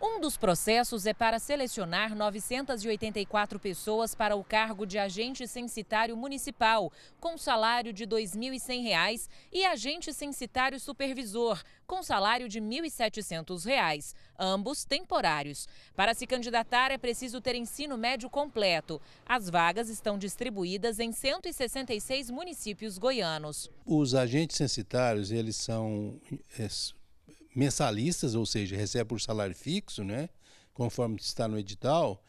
Um dos processos é para selecionar 984 pessoas para o cargo de agente censitário municipal, com salário de R$ 2.100, e agente censitário supervisor, com salário de R$ 1.700, ambos temporários. Para se candidatar, é preciso ter ensino médio completo. As vagas estão distribuídas em 166 municípios goianos. Os agentes censitários, eles são é, mensalistas, ou seja, recebe por salário fixo, né? conforme está no edital,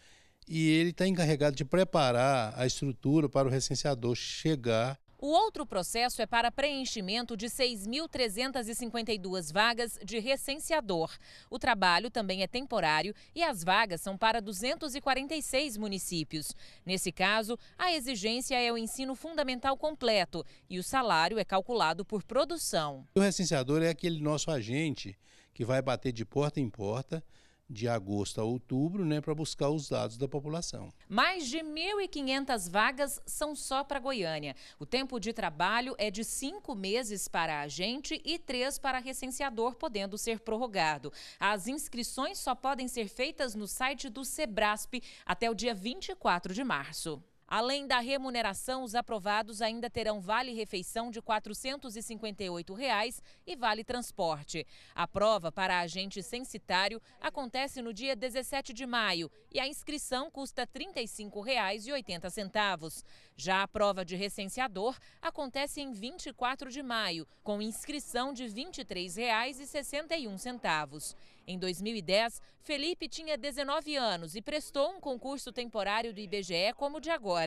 e ele está encarregado de preparar a estrutura para o recenseador chegar o outro processo é para preenchimento de 6.352 vagas de recenseador. O trabalho também é temporário e as vagas são para 246 municípios. Nesse caso, a exigência é o ensino fundamental completo e o salário é calculado por produção. O recenseador é aquele nosso agente que vai bater de porta em porta de agosto a outubro, né, para buscar os dados da população. Mais de 1.500 vagas são só para Goiânia. O tempo de trabalho é de cinco meses para agente e três para recenseador, podendo ser prorrogado. As inscrições só podem ser feitas no site do Sebrasp até o dia 24 de março. Além da remuneração, os aprovados ainda terão vale-refeição de R$ 458 reais e vale-transporte. A prova para agente censitário acontece no dia 17 de maio e a inscrição custa R$ 35,80. Já a prova de recenseador acontece em 24 de maio, com inscrição de R$ 23,61. Em 2010, Felipe tinha 19 anos e prestou um concurso temporário do IBGE como de agora.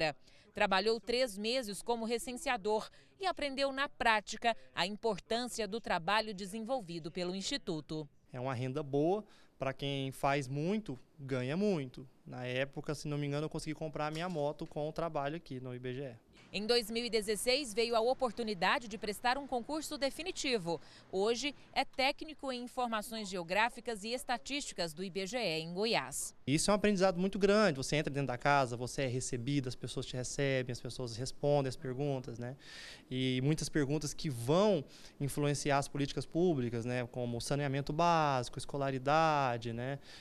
Trabalhou três meses como recenseador e aprendeu na prática a importância do trabalho desenvolvido pelo Instituto. É uma renda boa, para quem faz muito, ganha muito. Na época, se não me engano, eu consegui comprar a minha moto com o trabalho aqui no IBGE. Em 2016, veio a oportunidade de prestar um concurso definitivo. Hoje, é técnico em informações geográficas e estatísticas do IBGE em Goiás. Isso é um aprendizado muito grande. Você entra dentro da casa, você é recebido, as pessoas te recebem, as pessoas respondem as perguntas, né? E muitas perguntas que vão influenciar as políticas públicas, né? Como saneamento básico, escolaridade verdade, né?